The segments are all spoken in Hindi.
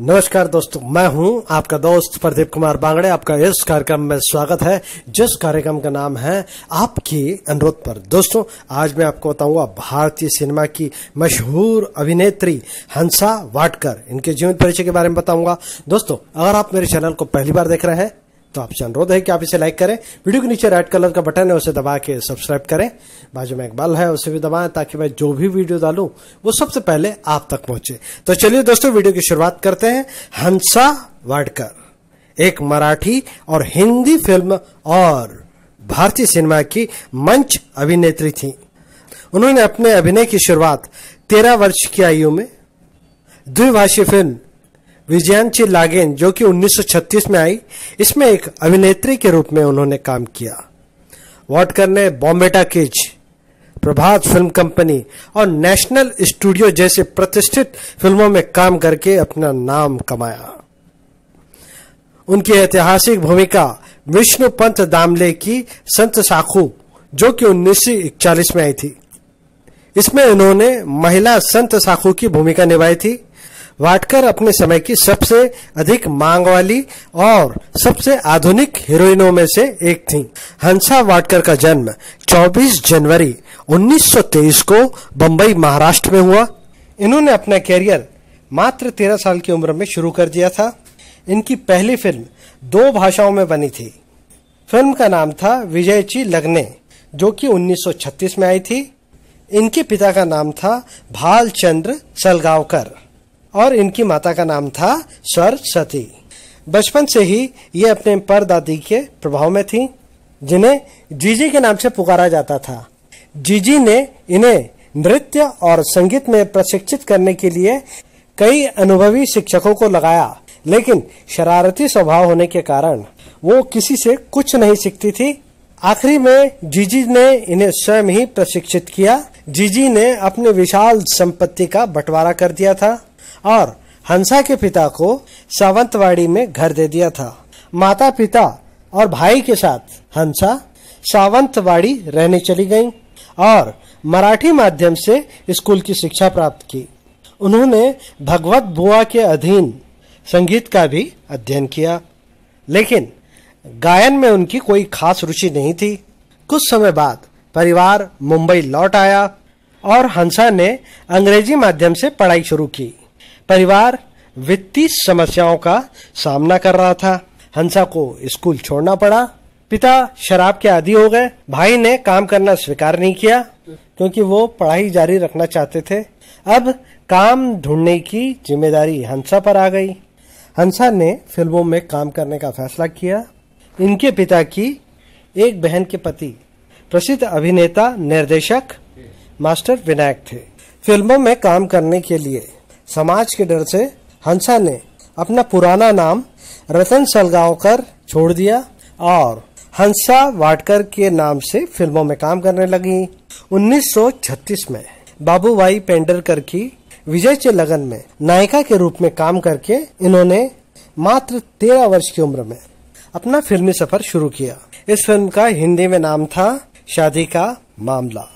नमस्कार दोस्तों मैं हूं आपका दोस्त प्रदीप कुमार बांगड़े आपका इस कार्यक्रम में स्वागत है जिस कार्यक्रम का नाम है आपकी अनुरोध पर दोस्तों आज मैं आपको बताऊंगा भारतीय सिनेमा की मशहूर अभिनेत्री हंसा वाटकर इनके जीवन परिचय के बारे में बताऊंगा दोस्तों अगर आप मेरे चैनल को पहली बार देख रहे हैं तो आपसे अनुरोध है कि आप इसे लाइक करें वीडियो के नीचे रेड कलर का बटन है उसे दबा के सब्सक्राइब करें बाजू में एक बल है उसे भी दबाएं ताकि मैं जो भी वीडियो डालू वो सबसे पहले आप तक पहुंचे तो चलिए दोस्तों वीडियो की शुरुआत करते हैं हंसा वाडकर एक मराठी और हिंदी फिल्म और भारतीय सिनेमा की मंच अभिनेत्री थी उन्होंने अपने अभिनय की शुरुआत तेरह वर्ष की आयु में द्विभाषी फिल्म विजयांची लागेन जो कि 1936 में आई इसमें एक अभिनेत्री के रूप में उन्होंने काम किया वॉटकर ने Bombay talkies Prabhat film company और नेशनल स्टूडियो जैसे प्रतिष्ठित फिल्मों में काम करके अपना नाम कमाया उनकी ऐतिहासिक भूमिका विष्णु पंत दामले की संत साखू जो कि 1941 में आई थी इसमें उन्होंने महिला संत साखू की भूमिका निभाई थी वाटकर अपने समय की सबसे अधिक मांग वाली और सबसे आधुनिक हीरोइनों में से एक थी हंसा वाटकर का जन्म 24 जनवरी 1923 को बंबई महाराष्ट्र में हुआ इन्होंने अपना कैरियर मात्र 13 साल की उम्र में शुरू कर दिया था इनकी पहली फिल्म दो भाषाओं में बनी थी फिल्म का नाम था विजय ची लगने जो कि 1936 में आई थी इनके पिता का नाम था भालचंद्र सलगावकर और इनकी माता का नाम था सरस्वती बचपन से ही ये अपने परदादी के प्रभाव में थी जिन्हें जीजी के नाम से पुकारा जाता था जीजी ने इन्हें नृत्य और संगीत में प्रशिक्षित करने के लिए कई अनुभवी शिक्षकों को लगाया लेकिन शरारती स्वभाव होने के कारण वो किसी से कुछ नहीं सीखती थी आखिरी में जीजी ने इन्हें स्वयं ही प्रशिक्षित किया जीजी ने अपने विशाल संपत्ति का बंटवारा कर दिया था और हंसा के पिता को सावंतवाड़ी में घर दे दिया था माता पिता और भाई के साथ हंसा सावंतवाड़ी रहने चली गईं और मराठी माध्यम से स्कूल की शिक्षा प्राप्त की उन्होंने भगवत बुआ के अधीन संगीत का भी अध्ययन किया लेकिन गायन में उनकी कोई खास रुचि नहीं थी कुछ समय बाद परिवार मुंबई लौट आया और हंसा ने अंग्रेजी माध्यम से पढ़ाई शुरू की परिवार वित्तीय समस्याओं का सामना कर रहा था हंसा को स्कूल छोड़ना पड़ा पिता शराब के आदि हो गए भाई ने काम करना स्वीकार नहीं किया क्योंकि वो पढ़ाई जारी रखना चाहते थे अब काम ढूंढने की जिम्मेदारी हंसा पर आ गई हंसा ने फिल्मों में काम करने का फैसला किया इनके पिता की एक बहन के पति प्रसिद्ध अभिनेता निर्देशक मास्टर विनायक थे फिल्मों में काम करने के लिए समाज के डर से हंसा ने अपना पुराना नाम रतन सलगावकर छोड़ दिया और हंसा वाटकर के नाम से फिल्मों में काम करने लगी 1936 में बाबू भाई पेंडरकर की विजय चे लगन में नायिका के रूप में काम करके इन्होंने मात्र तेरह वर्ष की उम्र में अपना फिल्मी सफर शुरू किया इस फिल्म का हिंदी में नाम था शादी का मामला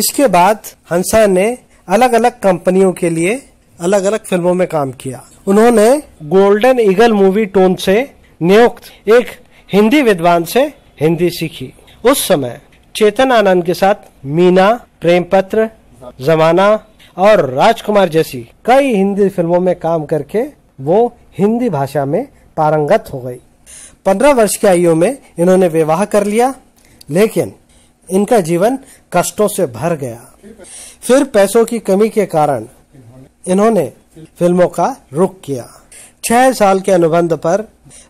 इसके बाद हंसा ने अलग अलग कंपनियों के लिए अलग अलग फिल्मों में काम किया उन्होंने गोल्डन ईगल मूवी टोन से नियुक्त एक हिंदी विद्वान से हिंदी सीखी उस समय चेतन आनंद के साथ मीना प्रेम पत्र जमाना और राजकुमार जैसी कई हिंदी फिल्मों में काम करके वो हिंदी भाषा में पारंगत हो गई पंद्रह वर्ष की आयु में इन्होंने विवाह कर लिया लेकिन इनका जीवन कष्टों से भर गया फिर पैसों की कमी के कारण इन्होंने फिल्मों का रुख किया छह साल के अनुबंध पर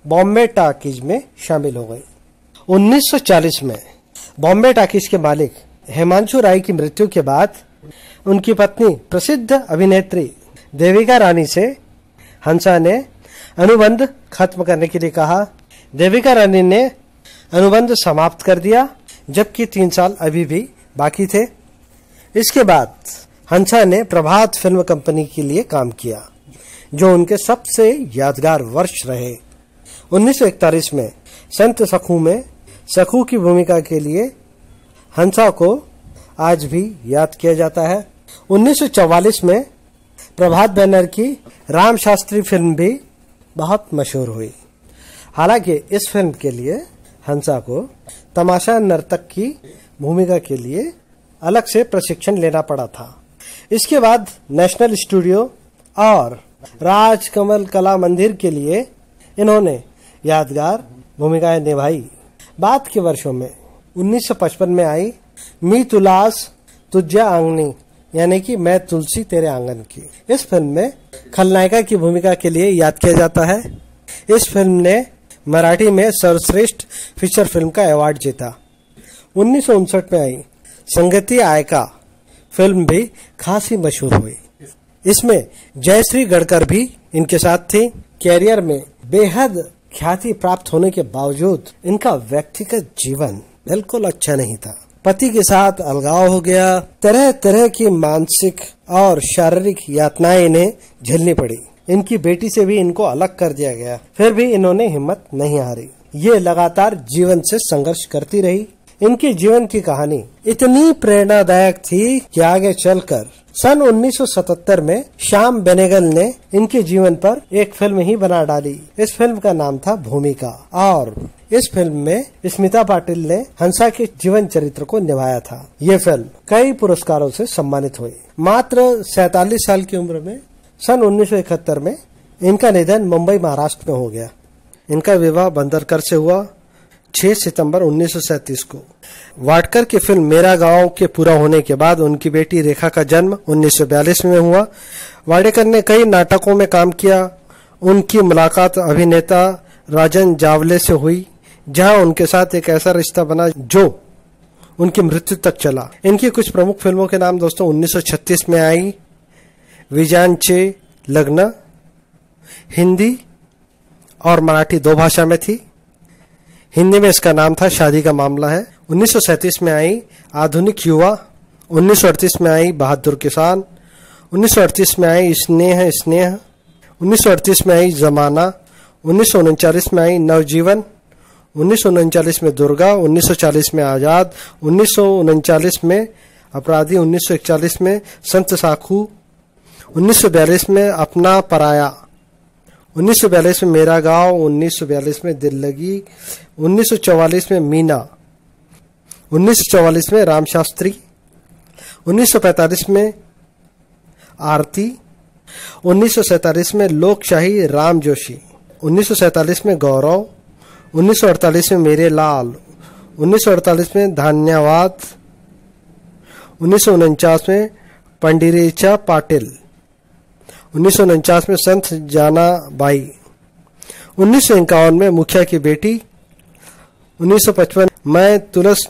बॉम्बे टाकिज में शामिल हो गए 1940 में बॉम्बे टाकिज के मालिक हेमांशु राय की मृत्यु के बाद उनकी पत्नी प्रसिद्ध अभिनेत्री देविका रानी से हंसा ने अनुबंध खत्म करने के लिए कहा देविका रानी ने अनुबंध समाप्त कर दिया जबकि तीन साल अभी भी बाकी थे इसके बाद हंसा ने प्रभात फिल्म कंपनी के लिए काम किया जो उनके सबसे यादगार वर्ष रहे 1941 में संत सखू में सखू की भूमिका के लिए हंसा को आज भी याद किया जाता है 1944 में प्रभात बैनर की राम शास्त्री फिल्म भी बहुत मशहूर हुई हालांकि इस फिल्म के लिए हंसा को तमाशा नर्तक की भूमिका के लिए अलग से प्रशिक्षण लेना पड़ा था इसके बाद नेशनल स्टूडियो और राजकमल कला मंदिर के लिए इन्होंने यादगार भूमिकाएं निभाई बाद के वर्षों में 1955 में आई मी तुलास तुझा आंगनी यानी कि मैं तुलसी तेरे आंगन की इस फिल्म में खलनायिका की भूमिका के लिए याद किया जाता है इस फिल्म ने मराठी में सर्वश्रेष्ठ फीचर फिल्म का अवार्ड जीता उन्नीस में आई संगति आयका फिल्म भी खासी मशहूर हुई इसमें जयश्री गढ़कर भी इनके साथ थी कैरियर में बेहद ख्याति प्राप्त होने के बावजूद इनका व्यक्तिगत जीवन बिल्कुल अच्छा नहीं था पति के साथ अलगाव हो गया तरह तरह की मानसिक और शारीरिक यातनाएं इन्हें झेलनी पड़ी इनकी बेटी से भी इनको अलग कर दिया गया फिर भी इन्होंने हिम्मत नहीं हारी ये लगातार जीवन से संघर्ष करती रही इनकी जीवन की कहानी इतनी प्रेरणादायक थी कि आगे चलकर सन 1977 में श्याम बेनेगल ने इनके जीवन पर एक फिल्म ही बना डाली इस फिल्म का नाम था भूमिका और इस फिल्म में स्मिता पाटिल ने हंसा के जीवन चरित्र को निभाया था ये फिल्म कई पुरस्कारों से सम्मानित हुई मात्र सैतालीस साल की उम्र में सन 1971 में इनका निधन मुंबई महाराष्ट्र में हो गया इनका विवाह बंदरकर से हुआ 6 सितंबर 1937 को वाडकर की फिल्म मेरा गांव के पूरा होने के बाद उनकी बेटी रेखा का जन्म 1942 में हुआ वाडेकर ने कई नाटकों में काम किया उनकी मुलाकात अभिनेता राजन जावले से हुई जहां उनके साथ एक ऐसा रिश्ता बना जो उनकी मृत्यु तक चला इनकी कुछ प्रमुख फिल्मों के नाम दोस्तों 1936 में आई विजान चे लग्न हिंदी और मराठी दो भाषा में थी हिंदी में इसका नाम था शादी का मामला है 1937 में आई आधुनिक युवा उन्नीस में आई बहादुर किसान उन्नीस में आई स्नेह स्नेह उन्नीस में आई जमाना उन्नीस में आई नवजीवन उन्नीस में दुर्गा 1940 में आज़ाद उन्नीस में अपराधी 1941 में संत साखू 1942 में अपना पराया 1942 में मेरा गांव 1942 में दिल लगी 1944 में मीना 1944 में राम शास्त्री 1945 में आरती 1947 में लोकशाही राम जोशी 1947 में गौरव 1948 में मेरे लाल 1948 में धन्यवाद उन्नीस में पंडिरेचा पाटिल उन्नीस में संत जाना बाई उन्नीस में मुखिया की बेटी 1955 मैं तुलस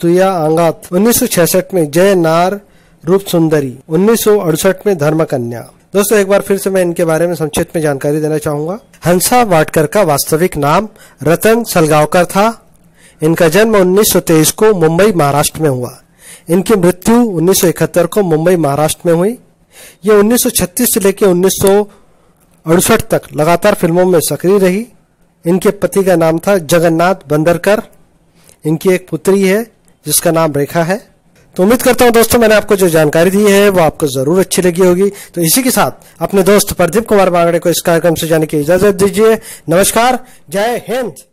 तुया आंगात 1966 में जय नार रूप सुंदरी 1968 में धर्म कन्या दोस्तों एक बार फिर से मैं इनके बारे में संक्षिप्त में जानकारी देना चाहूंगा हंसा वाटकर का वास्तविक नाम रतन सलगावकर था इनका जन्म 1923 को मुंबई महाराष्ट्र में हुआ इनकी मृत्यु 1971 को मुंबई महाराष्ट्र में हुई ये 1936 से लेकर उन्नीस तक लगातार फिल्मों में सक्रिय रही इनके पति का नाम था जगन्नाथ बंदरकर इनकी एक पुत्री है जिसका नाम रेखा है तो उम्मीद करता हूँ दोस्तों मैंने आपको जो जानकारी दी है वो आपको जरूर अच्छी लगी होगी तो इसी के साथ अपने दोस्त प्रदीप कुमार बांगड़े को इस कार्यक्रम से जाने की इजाजत दीजिए नमस्कार जय हिंद